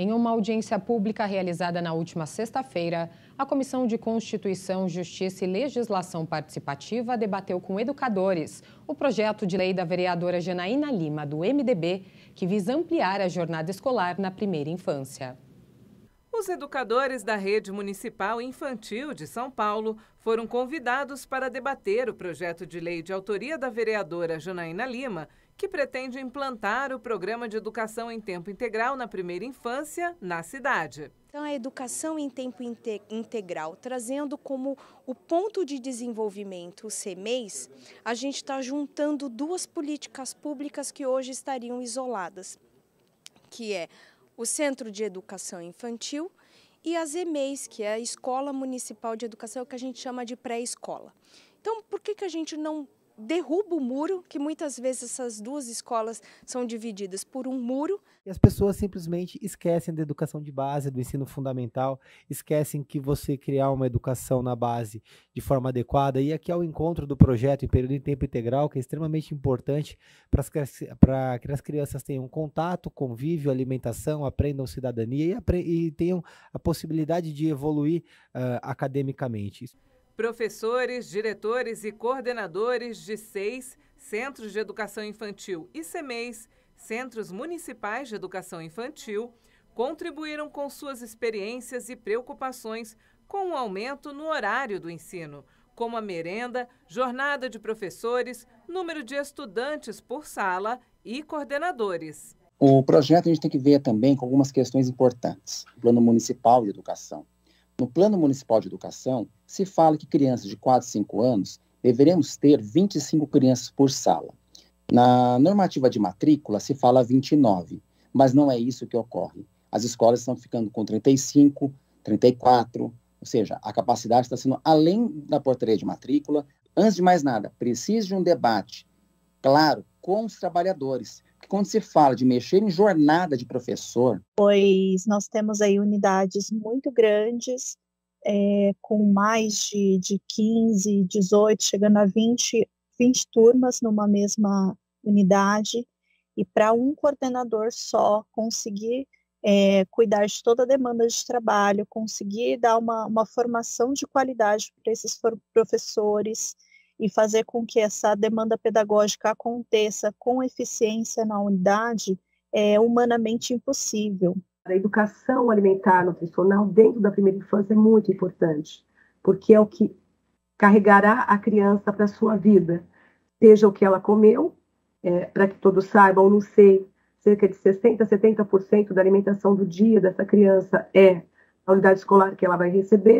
Em uma audiência pública realizada na última sexta-feira, a Comissão de Constituição, Justiça e Legislação Participativa debateu com educadores o projeto de lei da vereadora Janaína Lima, do MDB, que visa ampliar a jornada escolar na primeira infância. Os educadores da Rede Municipal Infantil de São Paulo foram convidados para debater o projeto de lei de autoria da vereadora Janaína Lima, que pretende implantar o programa de educação em tempo integral na primeira infância na cidade. Então, a educação em tempo inte integral, trazendo como o ponto de desenvolvimento o CEMEIS, a gente está juntando duas políticas públicas que hoje estariam isoladas, que é o Centro de Educação Infantil e as EMEIs, que é a Escola Municipal de Educação, que a gente chama de pré-escola. Então, por que, que a gente não derruba o muro, que muitas vezes essas duas escolas são divididas por um muro. E as pessoas simplesmente esquecem da educação de base, do ensino fundamental, esquecem que você criar uma educação na base de forma adequada. E aqui é o encontro do projeto em período em tempo integral, que é extremamente importante para que as crianças tenham contato, convívio, alimentação, aprendam cidadania e, apre e tenham a possibilidade de evoluir uh, academicamente. Professores, diretores e coordenadores de seis centros de educação infantil e CEMEIs, Centros Municipais de Educação Infantil, contribuíram com suas experiências e preocupações com o aumento no horário do ensino, como a merenda, jornada de professores, número de estudantes por sala e coordenadores. O projeto a gente tem que ver também com algumas questões importantes, plano municipal de educação. No Plano Municipal de Educação, se fala que crianças de 4 a 5 anos deveremos ter 25 crianças por sala. Na normativa de matrícula se fala 29, mas não é isso que ocorre. As escolas estão ficando com 35, 34, ou seja, a capacidade está sendo além da portaria de matrícula. Antes de mais nada, precisa de um debate claro com os trabalhadores, quando se fala de mexer em jornada de professor. Pois nós temos aí unidades muito grandes, é, com mais de, de 15, 18, chegando a 20, 20 turmas numa mesma unidade. E para um coordenador só conseguir é, cuidar de toda a demanda de trabalho, conseguir dar uma, uma formação de qualidade para esses professores, e fazer com que essa demanda pedagógica aconteça com eficiência na unidade é humanamente impossível. A educação alimentar nutricional dentro da primeira infância é muito importante, porque é o que carregará a criança para a sua vida, seja o que ela comeu, é, para que todos saibam, não sei, cerca de 60% a 70% da alimentação do dia dessa criança é a unidade escolar que ela vai receber,